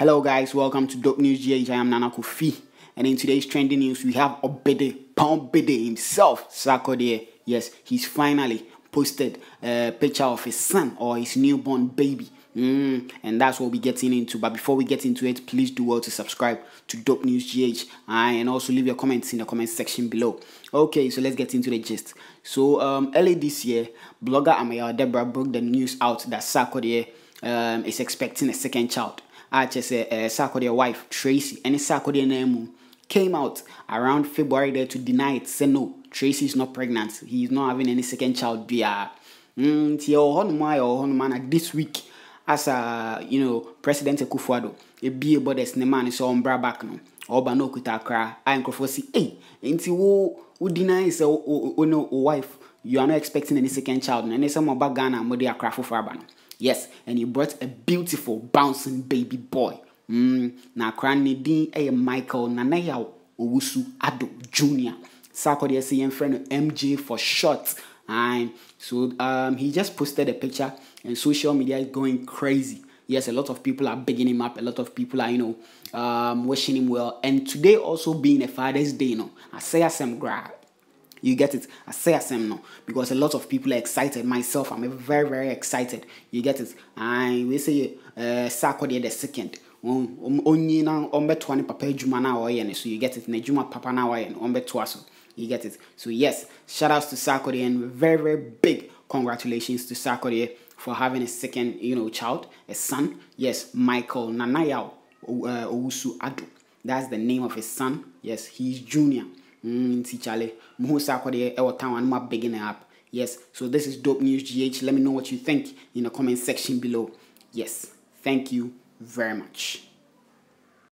Hello guys, welcome to Dope News GH. I am Nana Kofi. And in today's trending news, we have Obede, Pound Bede himself, Sarkodie. Yes, he's finally posted a picture of his son or his newborn baby. Mm, and that's what we're getting into. But before we get into it, please do well to subscribe to Dope News GH uh, and also leave your comments in the comment section below. Okay, so let's get into the gist. So um, early this year, blogger Amaya Deborah broke the news out that Sarkodie um, is expecting a second child. a kyerɛ sɛ eh, sarkodeɛ wife tracy ne sarkodeɛ no mu came out around february there to deny it Say no tracy is not pregnant he is not having any second child biara mm, nti yɛwɔ hɔnom a yɛwɔ hɔnom ana this week as a you know president ekufuado ebie borders ne maa ne sɛ ɔmbra back no ɔba na okuta akra a nkurɔfoɔ si ey nti wo wo deny sɛ wo wo ne wo wife you are not expecting any second child na ne sɛ mo ba ghana mo de akra foforɔ aba no. Yes, and you brought a beautiful, bouncing baby boy. Mm, na ne din ɛyɛ Michael Nanaya Owusu Ado Jr. Sako de ɛsɛ friend MJ for short. And so um, he just posted a picture and social media is going crazy. Yes, a lot of people are bigging him up. A lot of people are, you know, um, wishing him well. And today also being a Father's Day, you know, I say I'm grab. You get it? I say asem no. Because a lot of people are excited. Myself, I'm very, very excited. You get it? I we say uh Saturday the second. Um, um, Onyi na ɔmbɛtoa ne papa Juma now ɔyɛ so you get it Ne Juma papa now ɔyɛ no you get it so yes shout outs to Sarkodie and very very big congratulations to Sarkodie for having a second you know child a son yes Michael Nanayao uh, Adu that's the name of his son yes he's junior mm, see Charlie, town my beginner app. Yes, so this is Dope News GH. Let me know what you think in the comment section below. Yes, thank you very much.